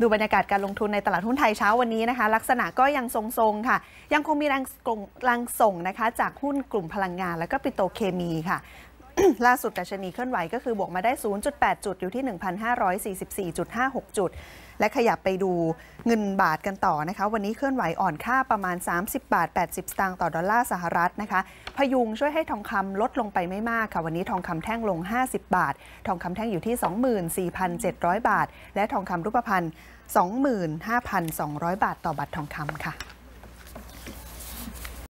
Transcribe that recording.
ดูบรรยากาศการลงทุนในตลาดหุ้นไทยเช้าวันนี้นะคะ ลักษณะก็ยังทรงๆ ค่ะ ยังคงมีแรงส่งนะคะ จากหุ้นกลุ่มพลังงานและก็ปิโตเคมีค่ะล่าสุดดัชนีเคลื่อนไหว ก็คือบวกมาได้ 0.8 จุดอยู่ที่ 1,544.56 จุด และขยับไปดูเงินบาทกันต่อนะคะ วันนี้เคลื่อนไหวอ่อนค่าประมาณ 30 บาท 80 สตางค์ต่อดอลลาร์สหรัฐนะคะ พยุงช่วยให้ทองคำลดลงไปไม่มากค่ะวันนี้ทองคำแท่งลง 50 บาท ทองคำแท่งอยู่ที่ 24,700 บาท และทองคำรูปพรรณ25,200 บาทต่อบาตทองคำค่ะ